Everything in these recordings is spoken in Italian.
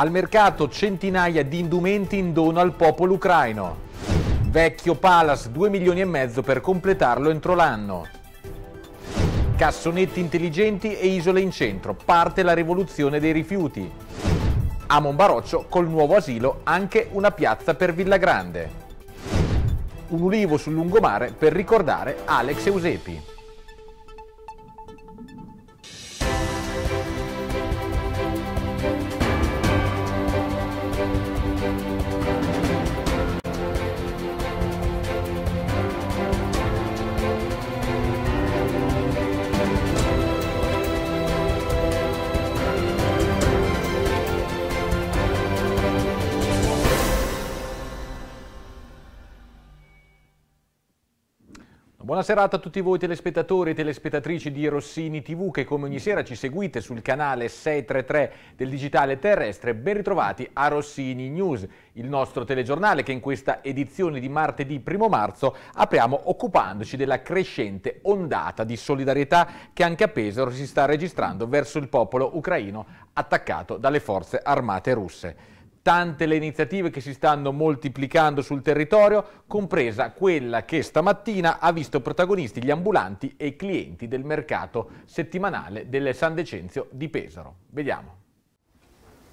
Al mercato centinaia di indumenti in dono al popolo ucraino. Vecchio Palace 2 milioni e mezzo per completarlo entro l'anno. Cassonetti intelligenti e isole in centro. Parte la rivoluzione dei rifiuti. A Monbaroccio col nuovo asilo anche una piazza per Villa Grande. Un ulivo sul lungomare per ricordare Alex Eusepi. Buona serata a tutti voi telespettatori e telespettatrici di Rossini TV che come ogni sera ci seguite sul canale 633 del digitale terrestre. Ben ritrovati a Rossini News, il nostro telegiornale che in questa edizione di martedì 1 marzo apriamo occupandoci della crescente ondata di solidarietà che anche a Pesaro si sta registrando verso il popolo ucraino attaccato dalle forze armate russe tante le iniziative che si stanno moltiplicando sul territorio, compresa quella che stamattina ha visto protagonisti gli ambulanti e i clienti del mercato settimanale del San Decenzio di Pesaro. Vediamo.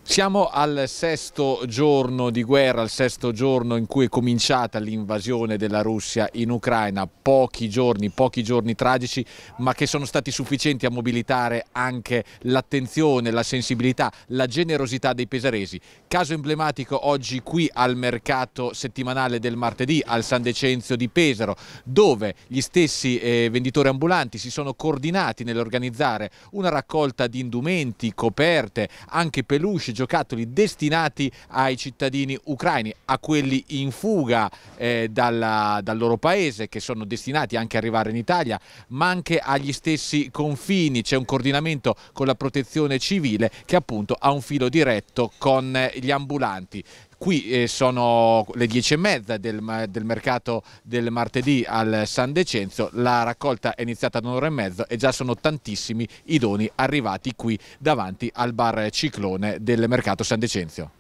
Siamo al sesto giorno di guerra, al sesto giorno in cui è cominciata l'invasione della Russia in Ucraina, pochi giorni, pochi giorni tragici, ma che sono stati sufficienti a mobilitare anche l'attenzione, la sensibilità, la generosità dei pesaresi. Caso emblematico oggi qui al mercato settimanale del martedì, al San Decenzio di Pesaro, dove gli stessi eh, venditori ambulanti si sono coordinati nell'organizzare una raccolta di indumenti, coperte, anche peluche giocattoli destinati ai cittadini ucraini, a quelli in fuga eh, dalla, dal loro paese che sono destinati anche ad arrivare in Italia, ma anche agli stessi confini. C'è un coordinamento con la protezione civile che appunto ha un filo diretto con eh, gli ambulanti. Qui eh, sono le dieci e mezza del, del, mercato del martedì al San Decenzo, la raccolta è iniziata ad un'ora e mezzo e già sono tantissimi i doni arrivati qui davanti al bar Ciclone del mercato San Decenzio.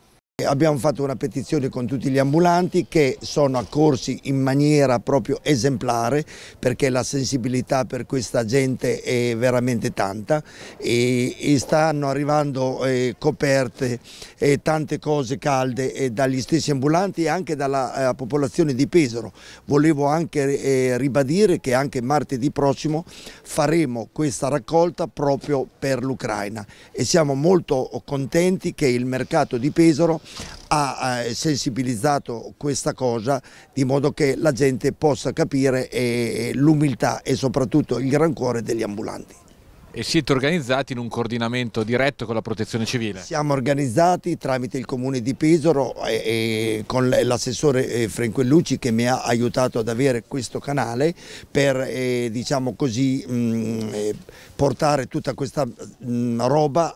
Abbiamo fatto una petizione con tutti gli ambulanti che sono accorsi in maniera proprio esemplare perché la sensibilità per questa gente è veramente tanta e, stanno arrivando eh, coperte eh, tante cose calde eh, dagli stessi ambulanti e anche dalla eh, popolazione di Pesaro. Volevo anche ribadire che anche martedì prossimo faremo questa raccolta proprio per l'Ucraina e siamo molto contenti che il mercato di Pesaro ha sensibilizzato questa cosa di modo che la gente possa capire eh, l'umiltà e soprattutto il gran cuore degli ambulanti e siete organizzati in un coordinamento diretto con la protezione civile? Siamo organizzati tramite il comune di Pesaro e, e con l'assessore eh, Frenquellucci che mi ha aiutato ad avere questo canale per eh, diciamo così, mh, mm, eh, portare tutta questa mh, mm, roba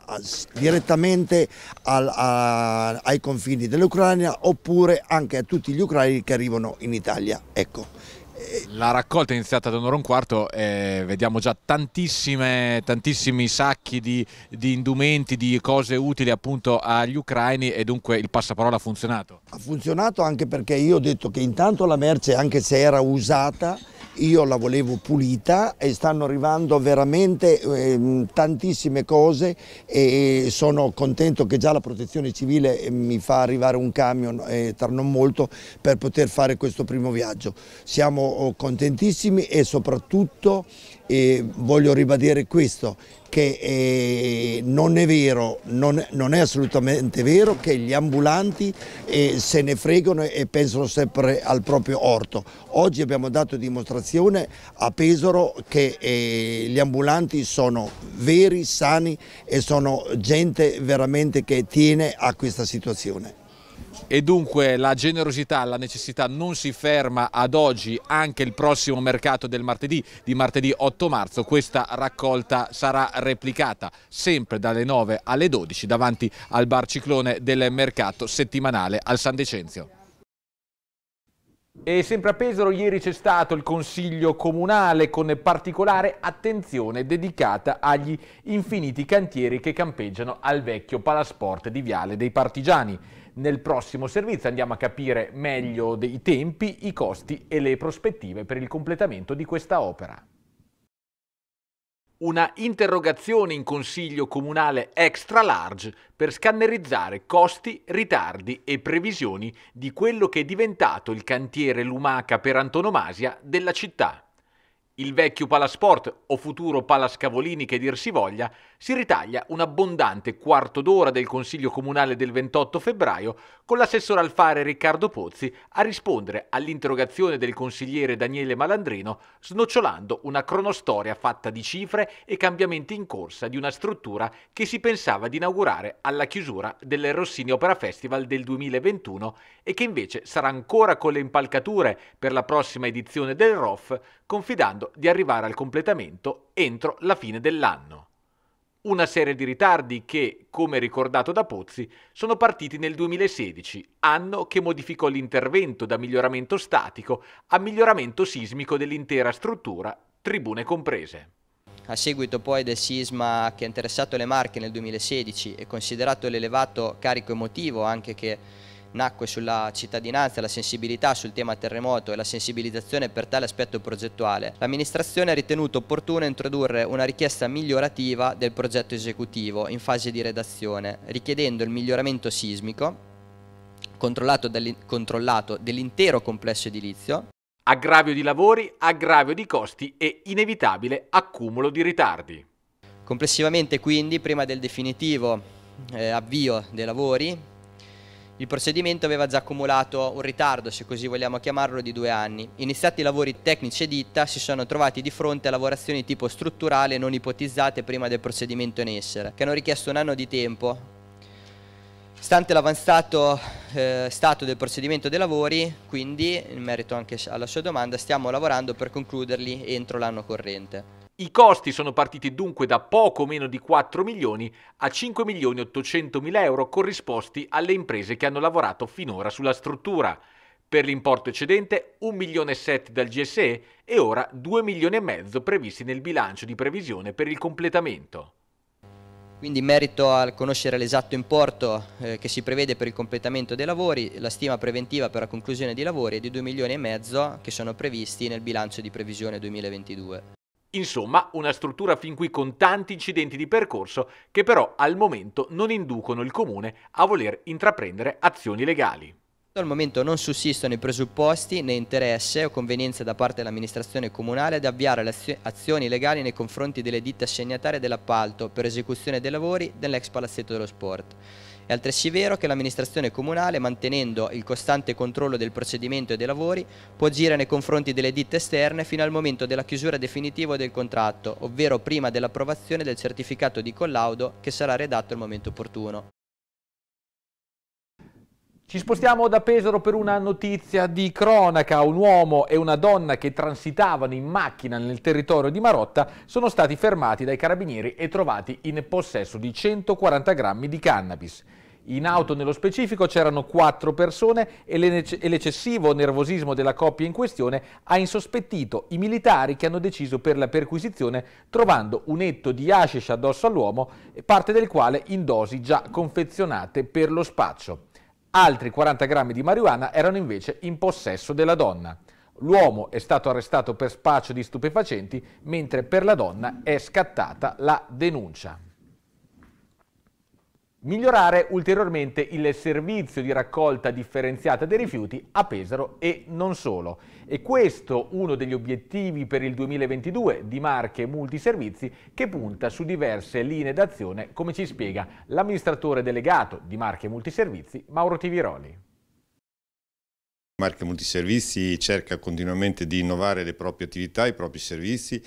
direttamente al, a, ai confini dell'Ucraina oppure anche a tutti gli ucraini che arrivano in Italia. Ecco. La raccolta è iniziata ad un'ora e un quarto, eh, vediamo già tantissimi sacchi di, di, indumenti, di cose utili appunto agli ucraini e dunque il passaparola ha funzionato. Ha funzionato anche perché io ho detto che intanto la merce, anche se era usata, io la volevo pulita e stanno arrivando veramente eh, tantissime cose e sono contento che già la protezione civile ehm, mi fa arrivare un camion eh, tra non molto per poter fare questo primo viaggio. Siamo oh, contentissimi e soprattutto eh, voglio ribadire questo, che eh, non è vero, non, non, è assolutamente vero che gli ambulanti eh, se ne fregano e pensano sempre al proprio orto. Oggi abbiamo dato dimostrazione dimostrazione a Pesaro che eh, gli ambulanti sono veri, sani e sono gente veramente che tiene a questa situazione. E dunque la generosità, la necessità non si ferma ad oggi, anche il prossimo mercato del martedì, di martedì 8 marzo, questa raccolta sarà replicata sempre dalle 9 alle 12 davanti al bar ciclone del mercato settimanale al San Decenzio. E sempre a Pesaro ieri c'è stato il Consiglio Comunale con particolare attenzione dedicata agli infiniti cantieri che campeggiano al vecchio palasport di Viale dei Partigiani. Nel prossimo servizio andiamo a capire meglio i tempi, i costi e le prospettive per il completamento di questa opera una interrogazione in consiglio comunale extra large per scannerizzare costi, ritardi e previsioni di quello che è diventato il cantiere lumaca per antonomasia della città. Il vecchio Palasport, o futuro Palascavolini che dir si voglia, si ritaglia un abbondante quarto d'ora del Consiglio Comunale del 28 febbraio con l'assessore al fare Riccardo Pozzi a rispondere all'interrogazione del consigliere Daniele Malandrino snocciolando una cronostoria fatta di cifre e cambiamenti in corsa di una struttura che si pensava di inaugurare alla chiusura del Rossini Opera Festival del 2021 e che invece sarà ancora con le impalcature per la prossima edizione del ROF confidando di arrivare al completamento entro la fine dell'anno. Una serie di ritardi che, come ricordato da Pozzi, sono partiti nel 2016, anno che modificò l'intervento da miglioramento statico a miglioramento sismico dell'intera struttura, tribune comprese. A seguito poi del sisma che ha interessato le Marche nel 2016 e considerato l'elevato carico emotivo anche che nacque sulla cittadinanza la sensibilità sul tema terremoto e la sensibilizzazione per tale aspetto progettuale, l'amministrazione ha ritenuto opportuno introdurre una richiesta migliorativa del progetto esecutivo in fase di redazione, richiedendo il miglioramento sismico controllato dell'intero complesso edilizio, aggravio di lavori, aggravio di costi e inevitabile accumulo di ritardi. Complessivamente quindi, prima del definitivo eh, avvio dei lavori, il procedimento aveva già accumulato un ritardo, se così vogliamo chiamarlo, di due anni. Iniziati i lavori tecnici e ditta si sono trovati di fronte a lavorazioni tipo strutturale non ipotizzate prima del procedimento in essere, che hanno richiesto un anno di tempo. Stante l'avanzato eh, stato del procedimento dei lavori, quindi, in merito anche alla sua domanda, stiamo lavorando per concluderli entro l'anno corrente. I costi sono partiti dunque da poco meno di 4 milioni a 5 milioni 800 mila euro corrisposti alle imprese che hanno lavorato finora sulla struttura. Per l'importo eccedente 1 milione e 7 dal GSE e ora 2 milioni e mezzo previsti nel bilancio di previsione per il completamento. Quindi in merito al conoscere l'esatto importo eh, che si prevede per il completamento dei lavori, la stima preventiva per la conclusione dei lavori è di 2 milioni e mezzo che sono previsti nel bilancio di previsione 2022. Insomma, una struttura fin qui con tanti incidenti di percorso che però al momento non inducono il comune a voler intraprendere azioni legali. Al momento non sussistono i presupposti né interesse o convenienza da parte dell'amministrazione comunale ad avviare le azioni legali nei confronti delle ditte assegnatarie dell'appalto per esecuzione dei lavori dell'ex palazzetto dello sport. È altresì vero che l'amministrazione comunale, mantenendo il costante controllo del procedimento e dei lavori, può agire nei confronti delle ditte esterne fino al momento della chiusura definitiva del contratto, ovvero prima dell'approvazione del certificato di collaudo che sarà redatto al momento opportuno. Ci spostiamo da Pesaro per una notizia di cronaca. Un uomo e una donna che transitavano in macchina nel territorio di Marotta sono stati fermati dai carabinieri e trovati in possesso di 140 grammi di cannabis. In auto nello specifico c'erano quattro persone e l'eccessivo nervosismo della coppia in questione ha insospettito i militari che hanno deciso per la perquisizione trovando un etto di hashish addosso all'uomo, parte del quale in dosi già confezionate per lo spaccio. Altri 40 grammi di marijuana erano invece in possesso della donna. L'uomo è stato arrestato per spaccio di stupefacenti, mentre per la donna è scattata la denuncia migliorare ulteriormente il servizio di raccolta differenziata dei rifiuti a Pesaro e non solo. E questo uno degli obiettivi per il 2022 di Marche Multiservizi che punta su diverse linee d'azione, come ci spiega l'amministratore delegato di Marche Multiservizi, Mauro Tiviroli. Marche Multiservizi cerca continuamente di innovare le proprie attività, i propri servizi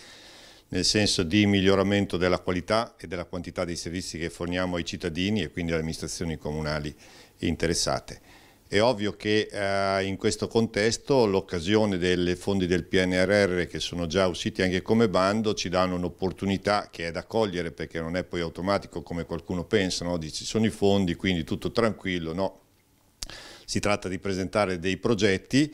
nel senso di miglioramento della qualità e della quantità dei servizi che forniamo ai cittadini e quindi alle amministrazioni comunali interessate. È ovvio che eh, in questo contesto l'occasione dei fondi del PNRR che sono già usciti anche come bando ci danno un'opportunità che è da cogliere perché non è poi automatico come qualcuno pensa, no? Dici, sono i fondi quindi tutto tranquillo, no? Si tratta di presentare dei progetti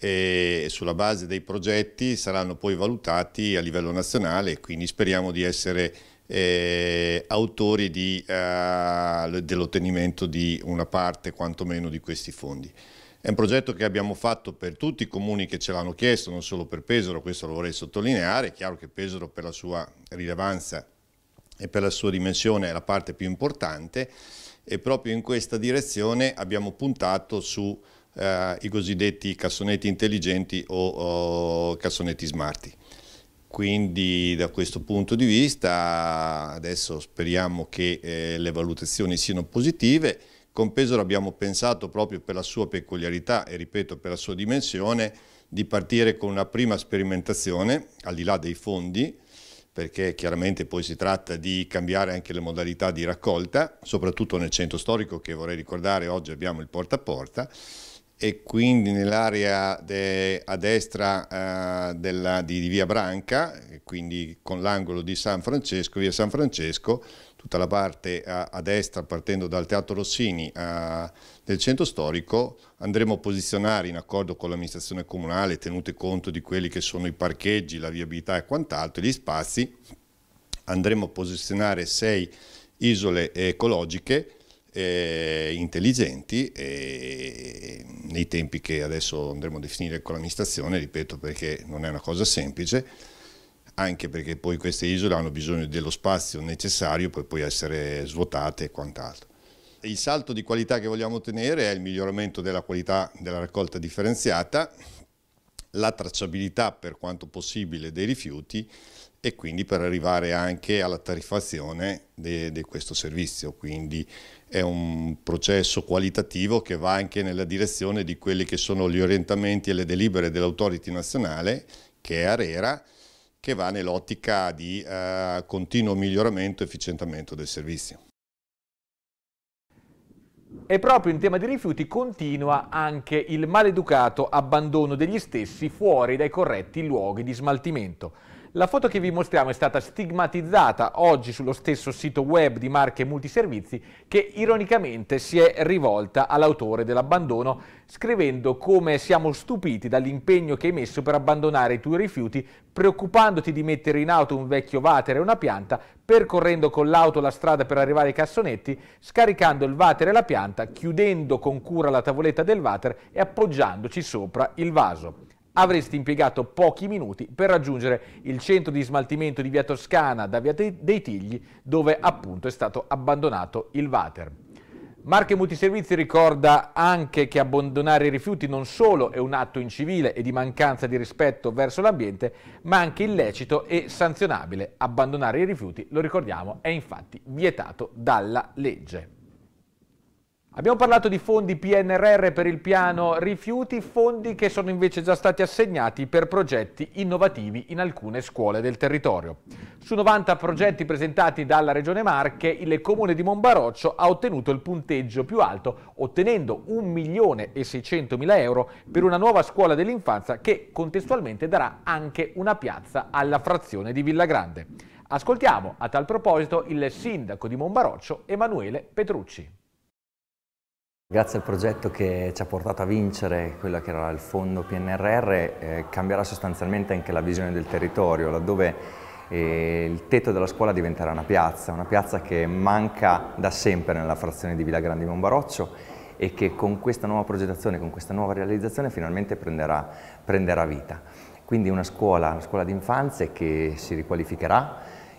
e sulla base dei progetti saranno poi valutati a livello nazionale, quindi speriamo di essere eh, autori eh, dell'ottenimento di una parte quantomeno di questi fondi. È un progetto che abbiamo fatto per tutti i comuni che ce l'hanno chiesto, non solo per Pesaro, questo lo vorrei sottolineare, è chiaro che Pesaro per la sua rilevanza e per la sua dimensione è la parte più importante e proprio in questa direzione abbiamo puntato su eh, i cosiddetti cassonetti intelligenti o, o cassonetti smarti. Quindi da questo punto di vista adesso speriamo che eh, le valutazioni siano positive. Con Pesaro abbiamo pensato proprio per la sua peculiarità e ripeto per la sua dimensione di partire con una prima sperimentazione al di là dei fondi perché chiaramente poi si tratta di cambiare anche le modalità di raccolta, soprattutto nel centro storico che vorrei ricordare oggi abbiamo il porta a porta e quindi nell'area de, a destra eh, della, di, di, via Branca, quindi con l'angolo di San Francesco, via San Francesco, tutta la parte a, a destra partendo dal Teatro Rossini a, eh, del centro storico, andremo a posizionare in accordo con l'amministrazione comunale, tenute conto di quelli che sono i parcheggi, la viabilità e quant'altro, gli spazi, andremo a posizionare sei isole eh, ecologiche eh, intelligenti e nei tempi che adesso andremo a definire con l'amministrazione, ripeto perché non è una cosa semplice, anche perché poi queste isole hanno bisogno dello spazio necessario per poi essere svuotate e quant'altro. Il salto di qualità che vogliamo ottenere è il miglioramento della qualità della raccolta differenziata, la tracciabilità per quanto possibile dei rifiuti e quindi per arrivare anche alla tariffazione di questo servizio. Quindi è un processo qualitativo che va anche nella direzione di quelli che sono gli orientamenti e le delibere dell'autority nazionale, che è ARERA, che va nell'ottica di eh, continuo miglioramento e efficientamento del servizio. E proprio in tema di rifiuti continua anche il maleducato abbandono degli stessi fuori dai corretti luoghi di smaltimento. La foto che vi mostriamo è stata stigmatizzata oggi sullo stesso sito web di Marche Multiservizi che ironicamente si è rivolta all'autore dell'abbandono scrivendo come siamo stupiti dall'impegno che hai messo per abbandonare i tuoi rifiuti preoccupandoti di mettere in auto un vecchio vater e una pianta percorrendo con l'auto la strada per arrivare ai cassonetti scaricando il vater e la pianta chiudendo con cura la tavoletta del vater e appoggiandoci sopra il vaso avresti impiegato pochi minuti per raggiungere il centro di smaltimento di Via Toscana da Via dei Tigli, dove appunto è stato abbandonato il Vater. Marche Multiservizi ricorda anche che abbandonare i rifiuti non solo è un atto incivile e di mancanza di rispetto verso l'ambiente, ma anche illecito e sanzionabile. Abbandonare i rifiuti, lo ricordiamo, è infatti vietato dalla legge. Abbiamo parlato di fondi PNRR per il piano rifiuti, fondi che sono invece già stati assegnati per progetti innovativi in alcune scuole del territorio. Su 90 progetti presentati dalla Regione Marche, il comune di Monbaroccio ha ottenuto il punteggio più alto, ottenendo 1.600.000 euro per una nuova scuola dell'infanzia che contestualmente darà anche una piazza alla frazione di Villagrande. Ascoltiamo a tal proposito il sindaco di Monbaroccio, Emanuele Petrucci. Grazie al progetto che ci ha portato a vincere quello che era il fondo PNRR eh, cambierà sostanzialmente anche la visione del territorio, laddove eh, il tetto della scuola diventerà una piazza, una piazza che manca da sempre nella frazione di Villa Grande Grandi Monbaroccio e che con questa nuova progettazione, con questa nuova realizzazione finalmente prenderà, prenderà vita. Quindi una scuola, una scuola d'infanzia che si riqualificherà,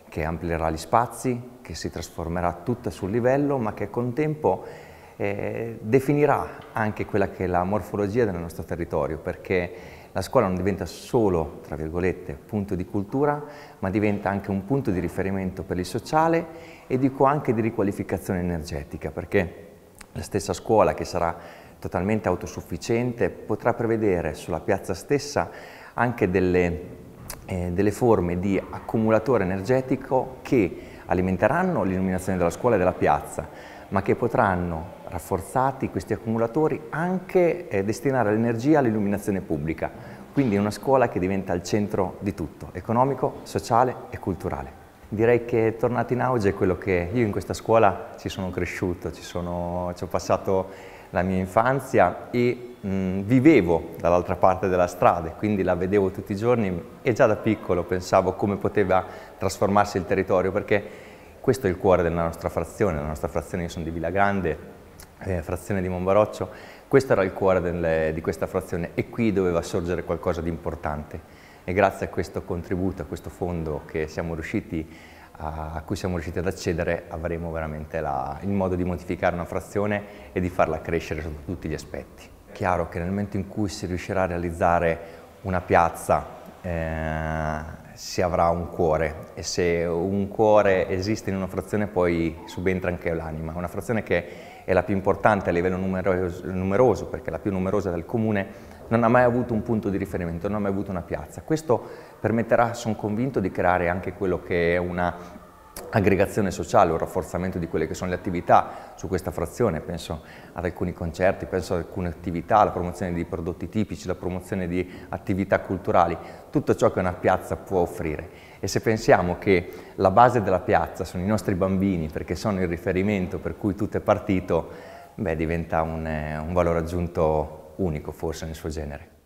che amplierà gli spazi, che si trasformerà tutta sul livello ma che al contempo eh, definirà anche quella che è la morfologia del nostro territorio, perché la scuola non diventa solo, tra virgolette, punto di cultura, ma diventa anche un punto di riferimento per il sociale e dico anche di riqualificazione energetica, perché la stessa scuola che sarà totalmente autosufficiente potrà prevedere sulla piazza stessa anche delle, eh, delle forme di accumulatore energetico che alimenteranno l'illuminazione della scuola e della piazza, ma che potranno, rafforzati questi accumulatori, anche eh, destinare l'energia all'illuminazione pubblica. Quindi una scuola che diventa il centro di tutto, economico, sociale e culturale. Direi che è tornato in auge è quello che io in questa scuola ci sono cresciuto, ci, sono, ci ho passato la mia infanzia e mh, mm, vivevo dall'altra parte della strada, quindi la vedevo tutti i giorni e già da piccolo pensavo come poteva trasformarsi il territorio, perché questo è il cuore della nostra frazione, la nostra frazione, io sono di Villa Grande, eh, frazione di Monbaroccio, questo era il cuore delle, di questa frazione e qui doveva sorgere qualcosa di importante e grazie a questo contributo, a questo fondo a, a cui siamo riusciti ad accedere avremo veramente la, il modo di modificare una frazione e di farla crescere sotto tutti gli aspetti. È chiaro che nel momento in cui si riuscirà a realizzare una piazza eh, si avrà un cuore e se un cuore esiste in una frazione poi subentra anche l'anima, una frazione che è la più importante a livello numeroso, perché è la più numerosa del comune non ha mai avuto un punto di riferimento, non ha mai avuto una piazza. Questo permetterà, sono convinto, di creare anche quello che è una aggregazione sociale, un rafforzamento di quelle che sono le attività su questa frazione, penso ad alcuni concerti, penso ad alcune attività, la promozione di prodotti tipici, la promozione di attività culturali, tutto ciò che una piazza può offrire. E se pensiamo che la base della piazza sono i nostri bambini, perché sono il riferimento per cui tutto è partito, beh, diventa un, eh, un valore aggiunto unico forse nel suo genere.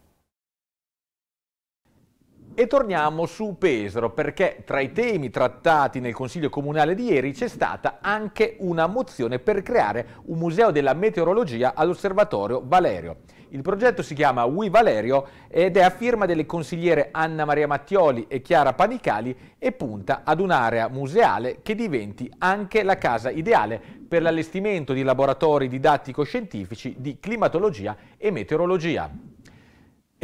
E torniamo su Pesaro perché tra i temi trattati nel Consiglio Comunale di ieri c'è stata anche una mozione per creare un museo della meteorologia all'Osservatorio Valerio. Il progetto si chiama We Valerio ed è a firma delle consigliere Anna Maria Mattioli e Chiara Panicali e punta ad un'area museale che diventi anche la casa ideale per l'allestimento di laboratori didattico-scientifici di climatologia e meteorologia.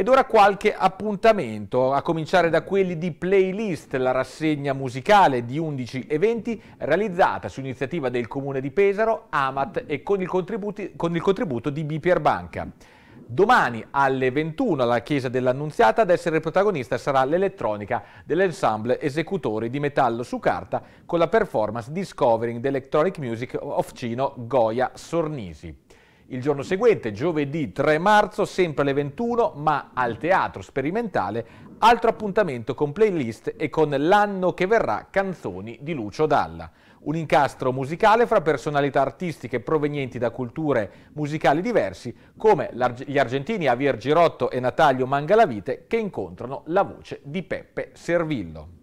Ed ora qualche appuntamento, a cominciare da quelli di Playlist, la rassegna musicale di 11 eventi realizzata su iniziativa del Comune di Pesaro, Amat e con il, con il contributo di BPR Banca. Domani alle 21 alla Chiesa dell'Annunziata ad essere protagonista sarà l'elettronica dell'ensemble esecutori di metallo su carta con la performance Discovering the Electronic Music of Cino Goya Sornisi. Il giorno seguente, giovedì 3 marzo, sempre alle 21, ma al Teatro Sperimentale, altro appuntamento con playlist e con L'anno che verrà canzoni di Lucio Dalla. Un incastro musicale fra personalità artistiche provenienti da culture musicali diversi, come gli argentini Javier Girotto e Natalio Mangalavite, che incontrano la voce di Peppe Servillo.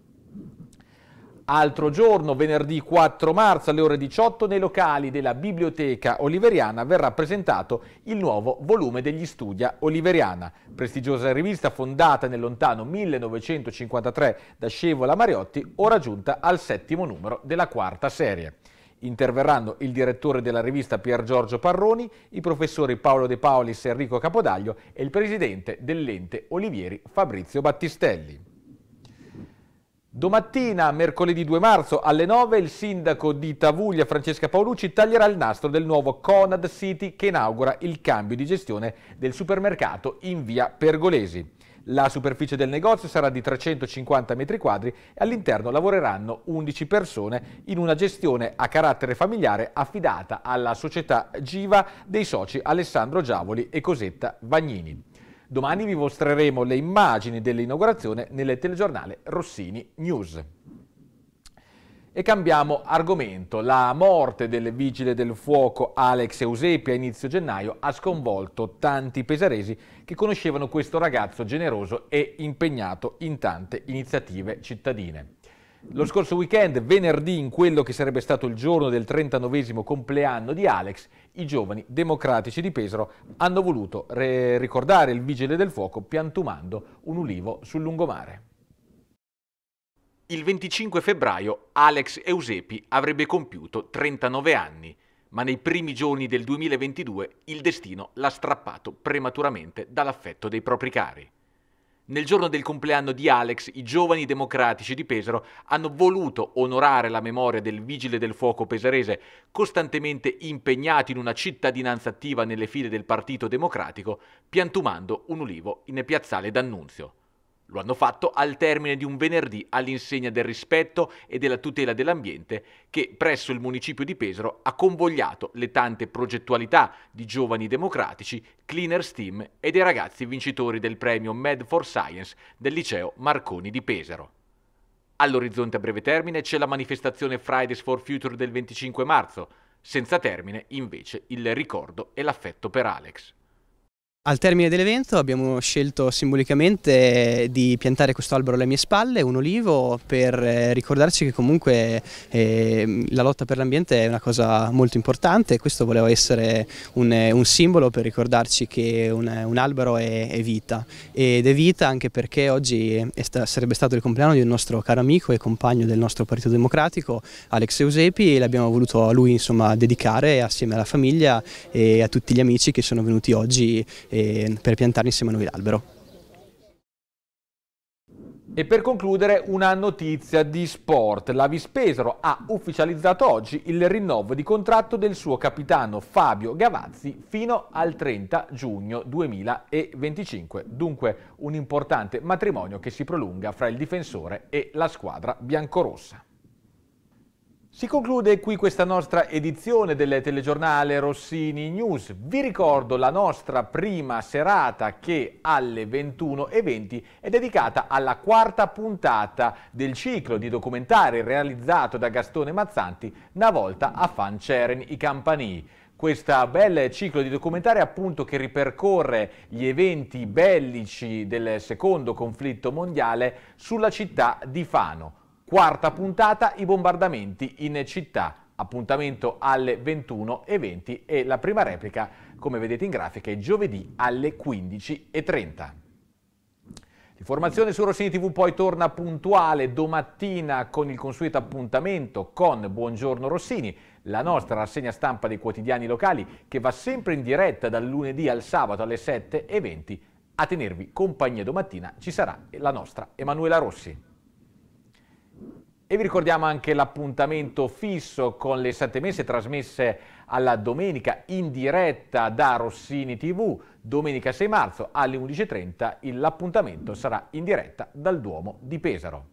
Altro giorno, venerdì 4 marzo alle ore 18, nei locali della Biblioteca Oliveriana verrà presentato il nuovo volume degli Studia Oliveriana, prestigiosa rivista fondata nel lontano 1953 da Scevola Mariotti, ora giunta al settimo numero della quarta serie. Interverranno il direttore della rivista Pier Giorgio Parroni, i professori Paolo De Paolis e Enrico Capodaglio e il presidente dell'ente Olivieri Fabrizio Battistelli. Domattina, mercoledì 2 marzo, alle 9, il sindaco di Tavuglia, Francesca Paolucci, taglierà il nastro del nuovo Conad City che inaugura il cambio di gestione del supermercato in via Pergolesi. La superficie del negozio sarà di 350 metri quadri e all'interno lavoreranno 11 persone in una gestione a carattere familiare affidata alla società Giva dei soci Alessandro Giavoli e Cosetta Vagnini. Domani vi mostreremo le immagini dell'inaugurazione nel telegiornale Rossini News. E cambiamo argomento. La morte del vigile del fuoco Alex Eusepi a inizio gennaio ha sconvolto tanti pesaresi che conoscevano questo ragazzo generoso e impegnato in tante iniziative cittadine. Lo scorso weekend, venerdì, in quello che sarebbe stato il giorno del 39 compleanno di Alex, i giovani democratici di Pesaro hanno voluto ricordare il vigile del fuoco piantumando un ulivo sul lungomare. Il 25 febbraio Alex Eusepi avrebbe compiuto 39 anni, ma nei primi giorni del 2022 il destino l'ha strappato prematuramente dall'affetto dei propri cari. Nel giorno del compleanno di Alex, i giovani democratici di Pesaro hanno voluto onorare la memoria del vigile del fuoco pesarese, costantemente impegnato in una cittadinanza attiva nelle file del Partito Democratico, piantumando un ulivo in piazzale D'Annunzio. Lo hanno fatto al termine di un venerdì all'insegna del rispetto e della tutela dell'ambiente che presso il municipio di Pesaro ha convogliato le tante progettualità di giovani democratici, Cleaners Team e dei ragazzi vincitori del premio Med for Science del liceo Marconi di Pesaro. All'orizzonte a breve termine c'è la manifestazione Fridays for Future del 25 marzo, senza termine invece il ricordo e l'affetto per Alex. Al termine dell'evento abbiamo scelto simbolicamente di piantare questo albero alle mie spalle, un olivo, per eh, ricordarci che comunque eh, la lotta per l'ambiente è una cosa molto importante e questo voleva essere un, un, simbolo per ricordarci che un, un albero è, è, vita ed è vita anche perché oggi sta, sarebbe stato il compleanno di un nostro caro amico e compagno del nostro Partito Democratico, Alex Eusepi, e l'abbiamo voluto a lui insomma, dedicare assieme alla famiglia e a tutti gli amici che sono venuti oggi per piantare insieme a noi l'albero. E per concludere una notizia di sport. La Vispesaro ha ufficializzato oggi il rinnovo di contratto del suo capitano Fabio Gavazzi fino al 30 giugno 2025. Dunque un importante matrimonio che si prolunga fra il difensore e la squadra biancorossa. Si conclude qui questa nostra edizione del telegiornale Rossini News. Vi ricordo la nostra prima serata che alle 21.20 è dedicata alla quarta puntata del ciclo di documentari realizzato da Gastone Mazzanti, una volta a Fan Ceren i Campanii questo bel ciclo di documentari appunto che ripercorre gli eventi bellici del secondo conflitto mondiale sulla città di Fano. Quarta puntata, i bombardamenti in città. Appuntamento alle 21.20 e la prima replica, come vedete in grafica, è giovedì alle 15.30. Informazione su Rossini TV poi torna puntuale domattina con il consueto appuntamento con Buongiorno Rossini, la nostra rassegna stampa dei quotidiani locali che va sempre in diretta dal lunedì al sabato alle 7.20. A tenervi compagnia domattina ci sarà la nostra Emanuela Rossi. E vi ricordiamo anche l'appuntamento fisso con le sette messe trasmesse alla domenica in diretta da Rossini TV. Domenica 6 marzo alle 11.30 l'appuntamento sarà in diretta dal Duomo di Pesaro.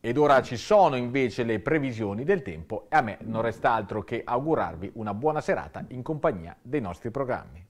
Ed ora ci sono invece le previsioni del tempo e a me non resta altro che augurarvi una buona serata in compagnia dei nostri programmi.